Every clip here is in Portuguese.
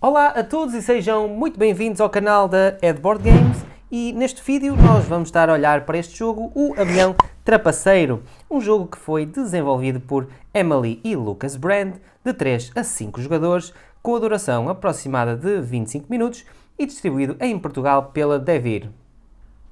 Olá a todos e sejam muito bem-vindos ao canal da Edboard Games e neste vídeo nós vamos estar a olhar para este jogo, o Avião Trapaceiro, um jogo que foi desenvolvido por Emily e Lucas Brand, de 3 a 5 jogadores, com a duração aproximada de 25 minutos e distribuído em Portugal pela Devir.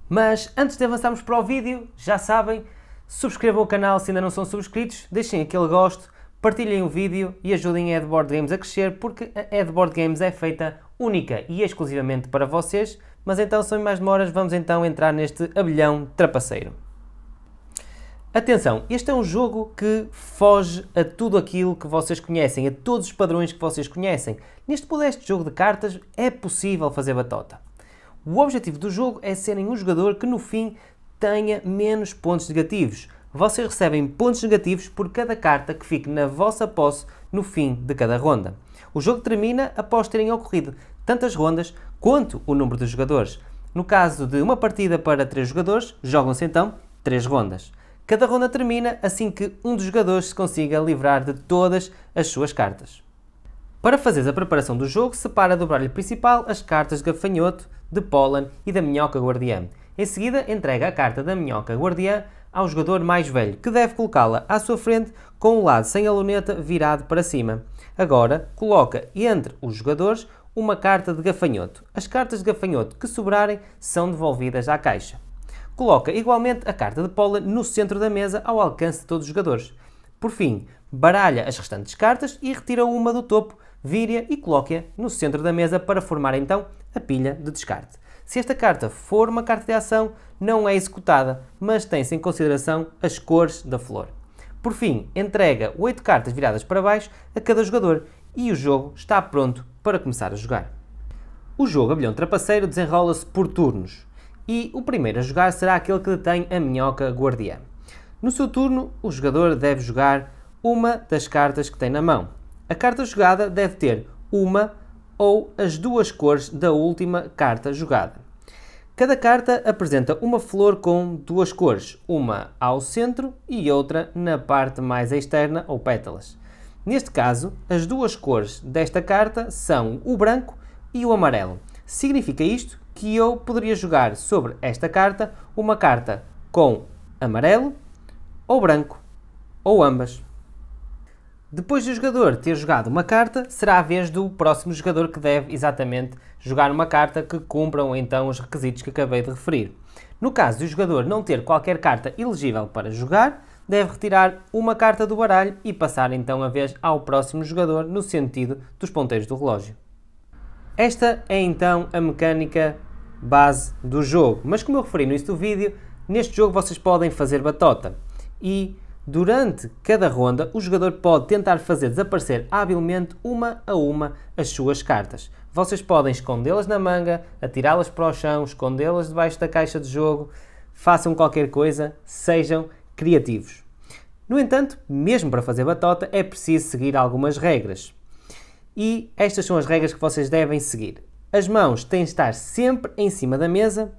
Mas antes de avançarmos para o vídeo, já sabem, subscrevam o canal se ainda não são subscritos, deixem aquele gosto, partilhem o vídeo e ajudem a Edboard Games a crescer, porque a Edboard Games é feita única e exclusivamente para vocês. Mas então, sem mais demoras, vamos então entrar neste abelhão trapaceiro. Atenção, este é um jogo que foge a tudo aquilo que vocês conhecem, a todos os padrões que vocês conhecem. Neste modesto jogo de cartas é possível fazer batota. O objetivo do jogo é serem um jogador que no fim tenha menos pontos negativos vocês recebem pontos negativos por cada carta que fique na vossa posse no fim de cada ronda. O jogo termina após terem ocorrido tantas rondas quanto o número de jogadores. No caso de uma partida para 3 jogadores, jogam-se então 3 rondas. Cada ronda termina assim que um dos jogadores se consiga livrar de todas as suas cartas. Para fazeres a preparação do jogo, separa do baralho principal as cartas de gafanhoto, de pólen e da minhoca guardiã. Em seguida, entrega a carta da minhoca guardiã ao jogador mais velho, que deve colocá-la à sua frente com o lado sem a luneta virado para cima. Agora, coloca entre os jogadores uma carta de gafanhoto. As cartas de gafanhoto que sobrarem são devolvidas à caixa. Coloca igualmente a carta de pólen no centro da mesa ao alcance de todos os jogadores. Por fim, baralha as restantes cartas e retira uma do topo, vire-a e coloque-a no centro da mesa para formar então a pilha de descarte se esta carta for uma carta de ação, não é executada, mas tem-se em consideração as cores da flor. Por fim, entrega 8 cartas viradas para baixo a cada jogador e o jogo está pronto para começar a jogar. O jogo Abelhão Trapaceiro desenrola-se por turnos e o primeiro a jogar será aquele que detém a minhoca guardiã. No seu turno, o jogador deve jogar uma das cartas que tem na mão. A carta jogada deve ter uma ou as duas cores da última carta jogada. Cada carta apresenta uma flor com duas cores, uma ao centro e outra na parte mais externa ou pétalas. Neste caso, as duas cores desta carta são o branco e o amarelo. Significa isto que eu poderia jogar sobre esta carta uma carta com amarelo ou branco, ou ambas. Depois do jogador ter jogado uma carta, será a vez do próximo jogador que deve exatamente jogar uma carta que cumpram então os requisitos que acabei de referir. No caso do jogador não ter qualquer carta elegível para jogar, deve retirar uma carta do baralho e passar então a vez ao próximo jogador no sentido dos ponteiros do relógio. Esta é então a mecânica base do jogo, mas como eu referi no início do vídeo, neste jogo vocês podem fazer batota e Durante cada ronda, o jogador pode tentar fazer desaparecer habilmente uma a uma as suas cartas. Vocês podem escondê-las na manga, atirá-las para o chão, escondê-las debaixo da caixa de jogo, façam qualquer coisa, sejam criativos. No entanto, mesmo para fazer batota é preciso seguir algumas regras. E estas são as regras que vocês devem seguir. As mãos têm de estar sempre em cima da mesa.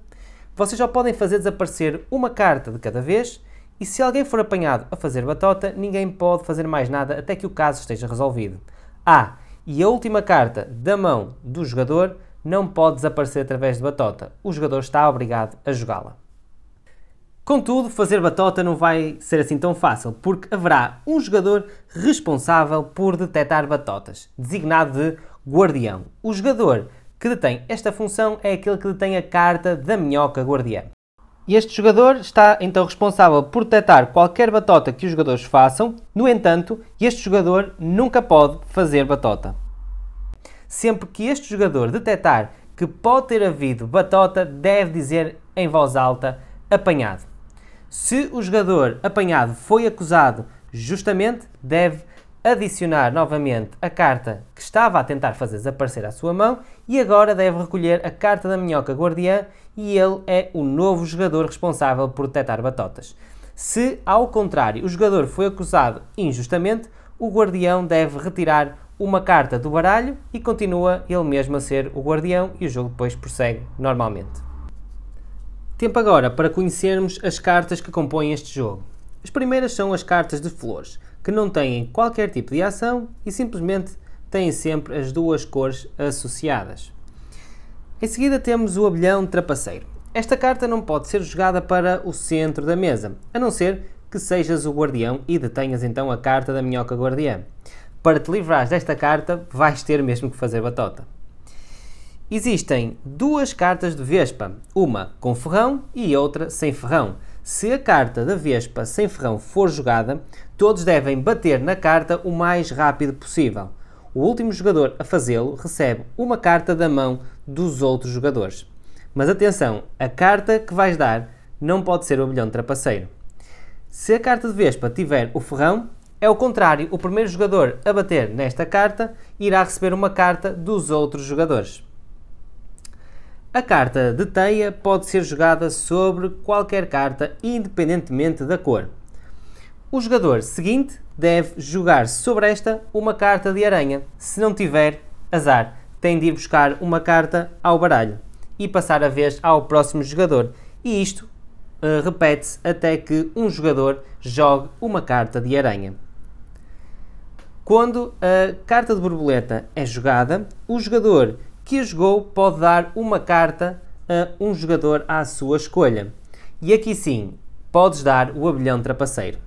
Vocês só podem fazer desaparecer uma carta de cada vez e se alguém for apanhado a fazer batota, ninguém pode fazer mais nada até que o caso esteja resolvido. Ah, e a última carta da mão do jogador não pode desaparecer através de batota. O jogador está obrigado a jogá-la. Contudo, fazer batota não vai ser assim tão fácil, porque haverá um jogador responsável por detectar batotas, designado de guardião. O jogador que detém esta função é aquele que detém a carta da minhoca guardiã. E este jogador está então responsável por detectar qualquer batota que os jogadores façam, no entanto, este jogador nunca pode fazer batota. Sempre que este jogador detectar que pode ter havido batota, deve dizer em voz alta apanhado. Se o jogador apanhado foi acusado justamente, deve adicionar novamente a carta que estava a tentar fazer desaparecer à sua mão e agora deve recolher a carta da minhoca guardiã e ele é o novo jogador responsável por detectar batotas. Se, ao contrário, o jogador foi acusado injustamente, o guardião deve retirar uma carta do baralho e continua ele mesmo a ser o guardião e o jogo depois prossegue normalmente. Tempo agora para conhecermos as cartas que compõem este jogo. As primeiras são as cartas de flores, que não têm qualquer tipo de ação e simplesmente têm sempre as duas cores associadas. Em seguida temos o abelhão trapaceiro. Esta carta não pode ser jogada para o centro da mesa, a não ser que sejas o guardião e detenhas então a carta da minhoca guardiã. Para te livrar desta carta, vais ter mesmo que fazer batota. Existem duas cartas de Vespa, uma com ferrão e outra sem ferrão. Se a carta da Vespa sem ferrão for jogada, Todos devem bater na carta o mais rápido possível. O último jogador a fazê-lo recebe uma carta da mão dos outros jogadores. Mas atenção, a carta que vais dar não pode ser o milhão trapaceiro. Se a carta de Vespa tiver o ferrão, é o contrário, o primeiro jogador a bater nesta carta irá receber uma carta dos outros jogadores. A carta de teia pode ser jogada sobre qualquer carta, independentemente da cor. O jogador seguinte deve jogar sobre esta uma carta de aranha. Se não tiver, azar. Tem de ir buscar uma carta ao baralho e passar a vez ao próximo jogador. E isto uh, repete-se até que um jogador jogue uma carta de aranha. Quando a carta de borboleta é jogada, o jogador que a jogou pode dar uma carta a um jogador à sua escolha. E aqui sim, podes dar o abelhão trapaceiro.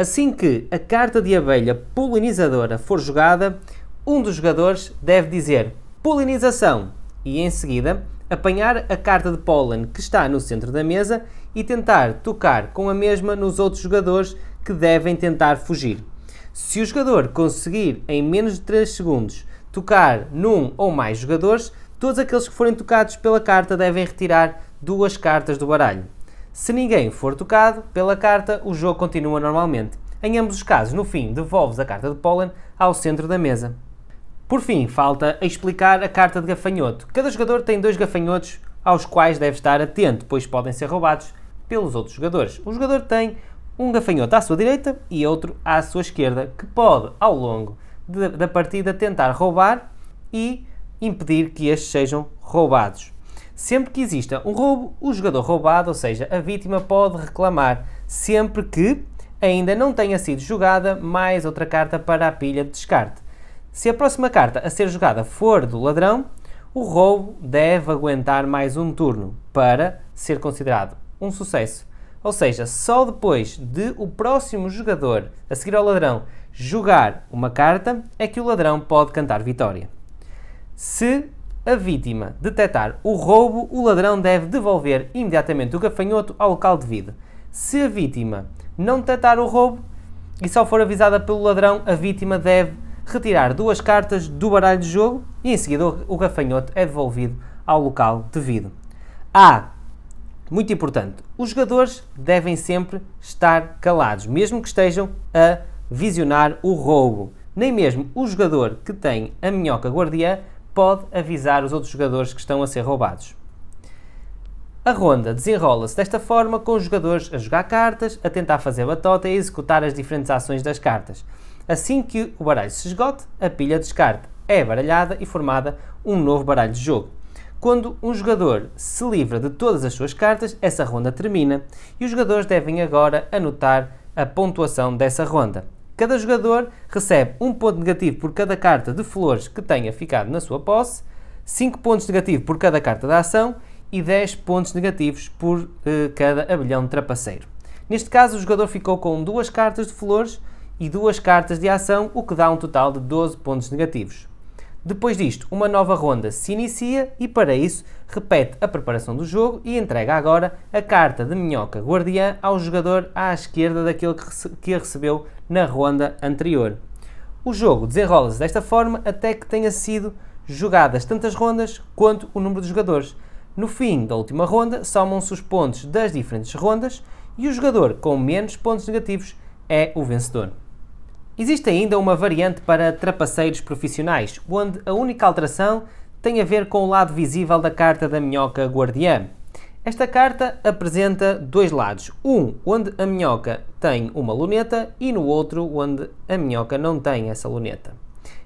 Assim que a carta de abelha polinizadora for jogada, um dos jogadores deve dizer polinização e em seguida apanhar a carta de pólen que está no centro da mesa e tentar tocar com a mesma nos outros jogadores que devem tentar fugir. Se o jogador conseguir em menos de 3 segundos tocar num ou mais jogadores, todos aqueles que forem tocados pela carta devem retirar duas cartas do baralho. Se ninguém for tocado pela carta, o jogo continua normalmente. Em ambos os casos, no fim, devolves a carta de pólen ao centro da mesa. Por fim, falta explicar a carta de gafanhoto. Cada jogador tem dois gafanhotos aos quais deve estar atento, pois podem ser roubados pelos outros jogadores. O jogador tem um gafanhoto à sua direita e outro à sua esquerda, que pode, ao longo de, da partida, tentar roubar e impedir que estes sejam roubados. Sempre que exista um roubo, o jogador roubado, ou seja, a vítima, pode reclamar, sempre que ainda não tenha sido jogada mais outra carta para a pilha de descarte. Se a próxima carta a ser jogada for do ladrão, o roubo deve aguentar mais um turno para ser considerado um sucesso. Ou seja, só depois de o próximo jogador a seguir ao ladrão jogar uma carta é que o ladrão pode cantar vitória. Se a vítima detectar o roubo, o ladrão deve devolver imediatamente o gafanhoto ao local devido. Se a vítima não detectar o roubo e só for avisada pelo ladrão, a vítima deve retirar duas cartas do baralho de jogo e em seguida o gafanhoto é devolvido ao local devido. Ah, muito importante, os jogadores devem sempre estar calados, mesmo que estejam a visionar o roubo. Nem mesmo o jogador que tem a minhoca guardiã pode avisar os outros jogadores que estão a ser roubados. A ronda desenrola-se desta forma com os jogadores a jogar cartas, a tentar fazer batota e a executar as diferentes ações das cartas. Assim que o baralho se esgote, a pilha descarte é baralhada e formada um novo baralho de jogo. Quando um jogador se livra de todas as suas cartas, essa ronda termina e os jogadores devem agora anotar a pontuação dessa ronda. Cada jogador recebe um ponto negativo por cada carta de flores que tenha ficado na sua posse, 5 pontos negativos por cada carta da ação e 10 pontos negativos por uh, cada abelhão de trapaceiro. Neste caso, o jogador ficou com duas cartas de flores e duas cartas de ação, o que dá um total de 12 pontos negativos. Depois disto, uma nova ronda se inicia e, para isso, repete a preparação do jogo e entrega agora a carta de minhoca guardiã ao jogador à esquerda daquele que a recebeu na ronda anterior. O jogo desenrola-se desta forma até que tenha sido jogadas tantas rondas quanto o número de jogadores. No fim da última ronda, somam-se os pontos das diferentes rondas e o jogador com menos pontos negativos é o vencedor. Existe ainda uma variante para trapaceiros profissionais, onde a única alteração tem a ver com o lado visível da carta da minhoca guardiã. Esta carta apresenta dois lados, um onde a minhoca tem uma luneta e no outro onde a minhoca não tem essa luneta.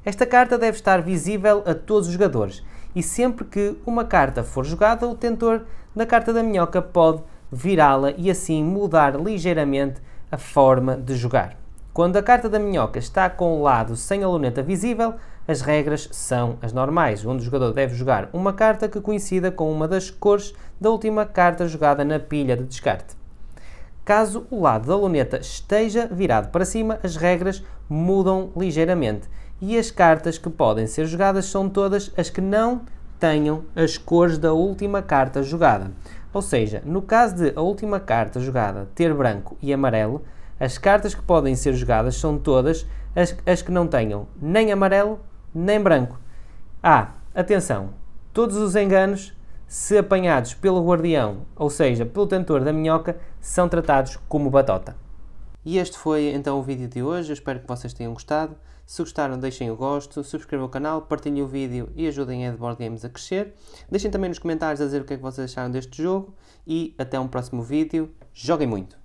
Esta carta deve estar visível a todos os jogadores e sempre que uma carta for jogada, o tentor da carta da minhoca pode virá-la e assim mudar ligeiramente a forma de jogar. Quando a carta da minhoca está com o lado sem a luneta visível, as regras são as normais, onde o jogador deve jogar uma carta que coincida com uma das cores da última carta jogada na pilha de descarte. Caso o lado da luneta esteja virado para cima, as regras mudam ligeiramente e as cartas que podem ser jogadas são todas as que não tenham as cores da última carta jogada. Ou seja, no caso de a última carta jogada ter branco e amarelo, as cartas que podem ser jogadas são todas as, as que não tenham nem amarelo nem branco. Ah, atenção! Todos os enganos, se apanhados pelo guardião, ou seja, pelo tentor da minhoca, são tratados como batota. E este foi então o vídeo de hoje, eu espero que vocês tenham gostado. Se gostaram, deixem o gosto, subscrevam o canal, partilhem o vídeo e ajudem a Edboard Games a crescer. Deixem também nos comentários a dizer o que é que vocês acharam deste jogo e até um próximo vídeo. Joguem muito!